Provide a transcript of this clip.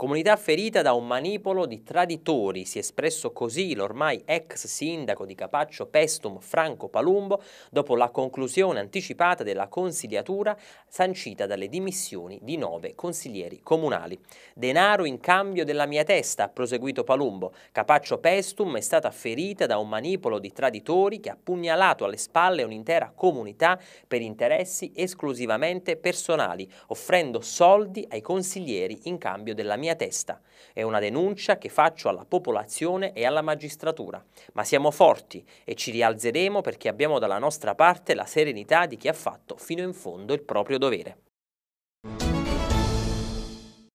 Comunità ferita da un manipolo di traditori, si è espresso così l'ormai ex sindaco di Capaccio Pestum Franco Palumbo dopo la conclusione anticipata della consigliatura sancita dalle dimissioni di nove consiglieri comunali. Denaro in cambio della mia testa, ha proseguito Palumbo. Capaccio Pestum è stata ferita da un manipolo di traditori che ha pugnalato alle spalle un'intera comunità per interessi esclusivamente personali, offrendo soldi ai consiglieri in cambio della mia testa mia testa. È una denuncia che faccio alla popolazione e alla magistratura. Ma siamo forti e ci rialzeremo perché abbiamo dalla nostra parte la serenità di chi ha fatto fino in fondo il proprio dovere.